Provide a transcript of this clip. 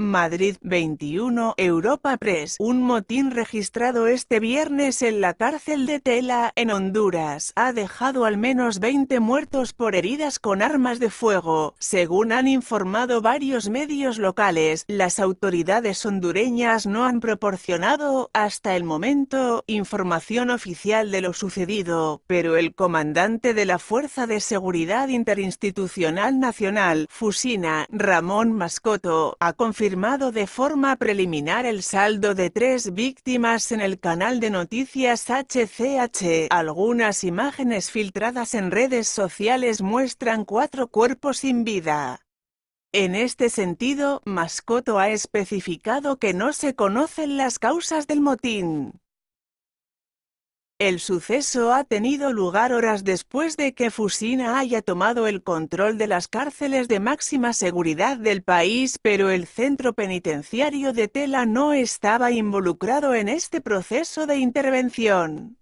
Madrid 21 Europa Press Un motín registrado este viernes en la cárcel de Tela, en Honduras, ha dejado al menos 20 muertos por heridas con armas de fuego. Según han informado varios medios locales, las autoridades hondureñas no han proporcionado, hasta el momento, información oficial de lo sucedido, pero el comandante de la Fuerza de Seguridad Interinstitucional Nacional, Fusina, Ramón Mascoto, ha confirmado de forma preliminar el saldo de tres víctimas en el canal de noticias HCH. Algunas imágenes filtradas en redes sociales muestran cuatro cuerpos sin vida. En este sentido, Mascoto ha especificado que no se conocen las causas del motín. El suceso ha tenido lugar horas después de que Fusina haya tomado el control de las cárceles de máxima seguridad del país, pero el centro penitenciario de Tela no estaba involucrado en este proceso de intervención.